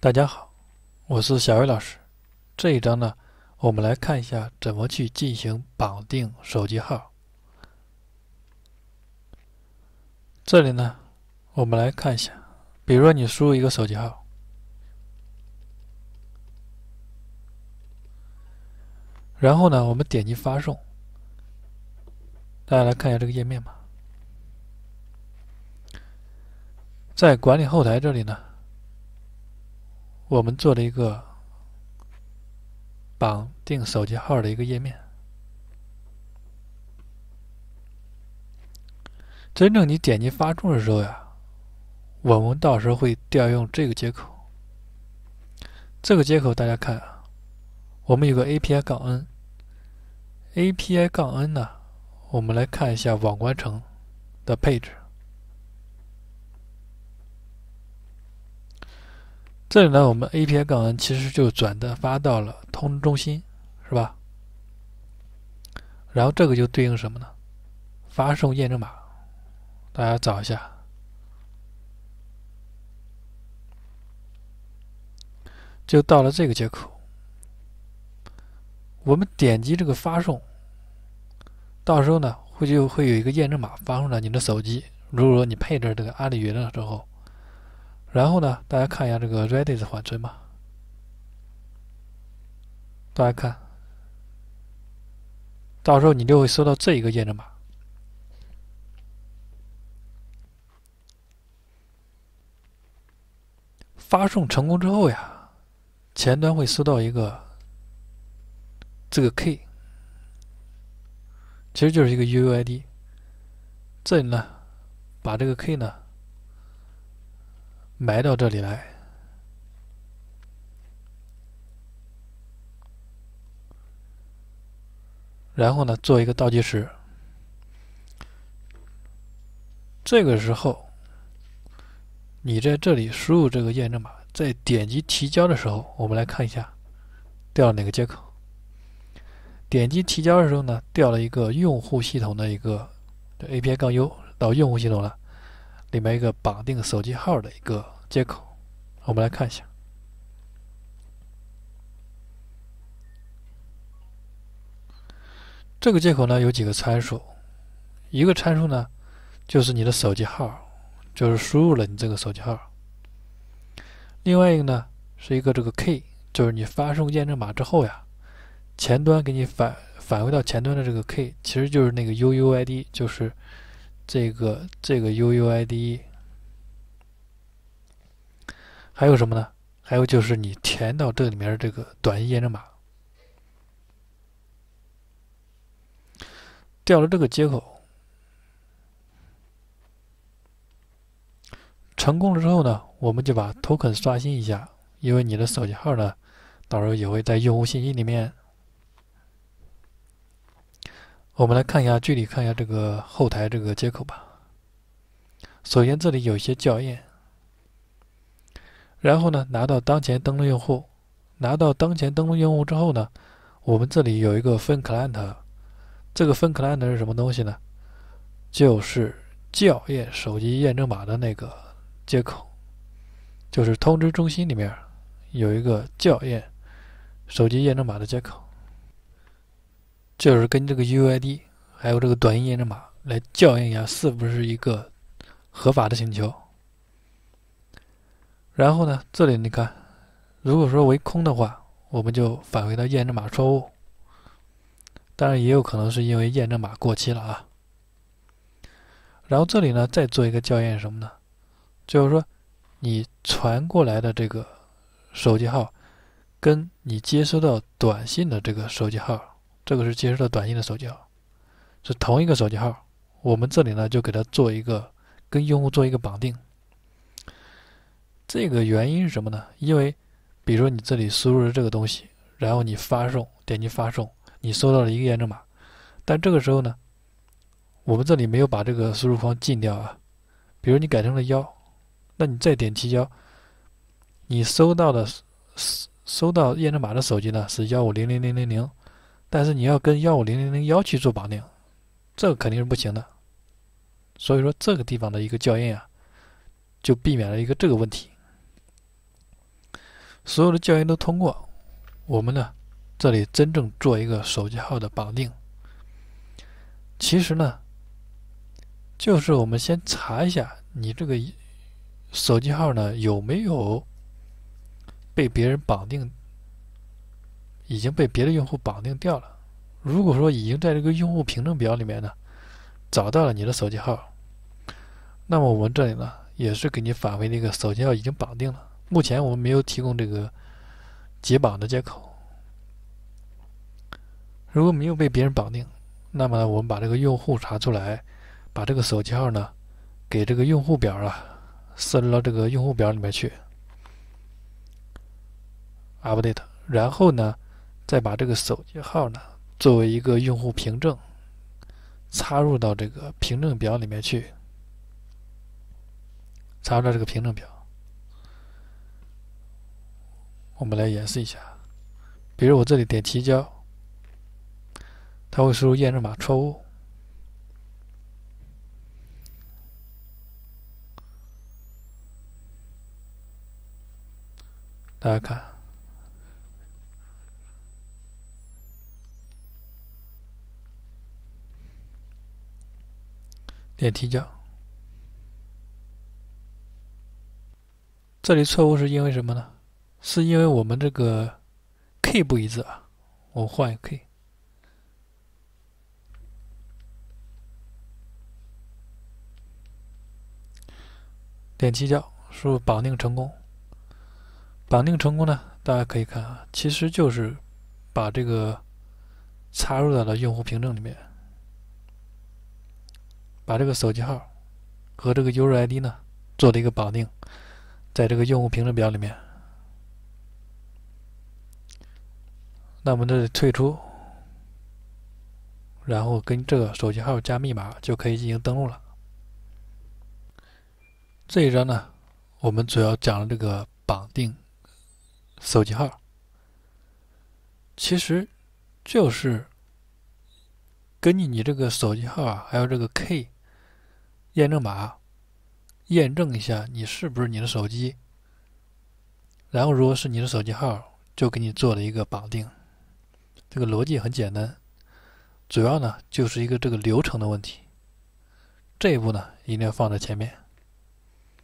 大家好，我是小魏老师。这一章呢，我们来看一下怎么去进行绑定手机号。这里呢，我们来看一下，比如说你输入一个手机号，然后呢，我们点击发送。大家来看一下这个页面吧，在管理后台这里呢。我们做了一个绑定手机号的一个页面。真正你点击发送的时候呀，我们到时候会调用这个接口。这个接口大家看，我们有个 API 杠 N，API 杠 N 呢，我们来看一下网关层的配置。这里呢，我们 A P I 杠 N 其实就转的发到了通知中心，是吧？然后这个就对应什么呢？发送验证码，大家找一下，就到了这个接口。我们点击这个发送，到时候呢会就会有一个验证码发送到你的手机。如果说你配置这个阿里云了之后，然后呢，大家看一下这个 Redis 缓存吧。大家看，到时候你就会收到这一个验证码。发送成功之后呀，前端会收到一个这个 K，其实就是一个 UUID。这里呢，把这个 K 呢。埋到这里来，然后呢，做一个倒计时。这个时候，你在这里输入这个验证码，在点击提交的时候，我们来看一下调哪个接口。点击提交的时候呢，调了一个用户系统的一个 A P I 杠 U 到用户系统了。里面一个绑定手机号的一个接口，我们来看一下。这个接口呢有几个参数，一个参数呢就是你的手机号，就是输入了你这个手机号。另外一个呢是一个这个 K，就是你发送验证码之后呀，前端给你返返回到前端的这个 K，其实就是那个 UUID，就是。这个这个 UUID，还有什么呢？还有就是你填到这里面的这个短信验证码。调了这个接口，成功了之后呢，我们就把 token 刷新一下，因为你的手机号呢，到时候也会在用户信息里面。我们来看一下，具体看一下这个后台这个接口吧。首先这里有一些校验，然后呢拿到当前登录用户，拿到当前登录用户之后呢，我们这里有一个分 client，这个分 client 是什么东西呢？就是校验手机验证码的那个接口，就是通知中心里面有一个校验手机验证码的接口。就是跟这个 u i d 还有这个短信验证码来校验一下是不是一个合法的请求。然后呢，这里你看，如果说为空的话，我们就返回到验证码错误。当然也有可能是因为验证码过期了啊。然后这里呢，再做一个校验什么呢？就是说你传过来的这个手机号跟你接收到短信的这个手机号。这个是接收的短信的手机号，是同一个手机号。我们这里呢，就给它做一个跟用户做一个绑定。这个原因是什么呢？因为，比如说你这里输入了这个东西，然后你发送，点击发送，你收到了一个验证码。但这个时候呢，我们这里没有把这个输入框禁掉啊。比如你改成了幺，那你再点提交，你收到的收收到验证码的手机呢是幺五零零零零零。但是你要跟幺五零零零幺去做绑定，这个肯定是不行的。所以说这个地方的一个校验啊，就避免了一个这个问题。所有的校验都通过，我们呢这里真正做一个手机号的绑定。其实呢，就是我们先查一下你这个手机号呢有没有被别人绑定。已经被别的用户绑定掉了。如果说已经在这个用户凭证表里面呢，找到了你的手机号，那么我们这里呢也是给你返回那个手机号已经绑定了。目前我们没有提供这个解绑的接口。如果没有被别人绑定，那么我们把这个用户查出来，把这个手机号呢给这个用户表啊，设置到这个用户表里面去，update，然后呢。再把这个手机号呢作为一个用户凭证，插入到这个凭证表里面去。插入到这个凭证表，我们来演示一下。比如我这里点提交，它会输入验证码错误。大家看。点提交，这里错误是因为什么呢？是因为我们这个 k 不一致啊。我换一个 k，点提交，入绑定成功。绑定成功呢，大家可以看啊，其实就是把这个插入到了用户凭证里面。把这个手机号和这个 user ID 呢做了一个绑定，在这个用户凭证表里面。那我们这里退出，然后跟这个手机号加密码就可以进行登录了。这一章呢，我们主要讲了这个绑定手机号，其实就是根据你这个手机号还有这个 K。验证码，验证一下你是不是你的手机。然后，如果是你的手机号，就给你做了一个绑定。这个逻辑很简单，主要呢就是一个这个流程的问题。这一步呢一定要放在前面。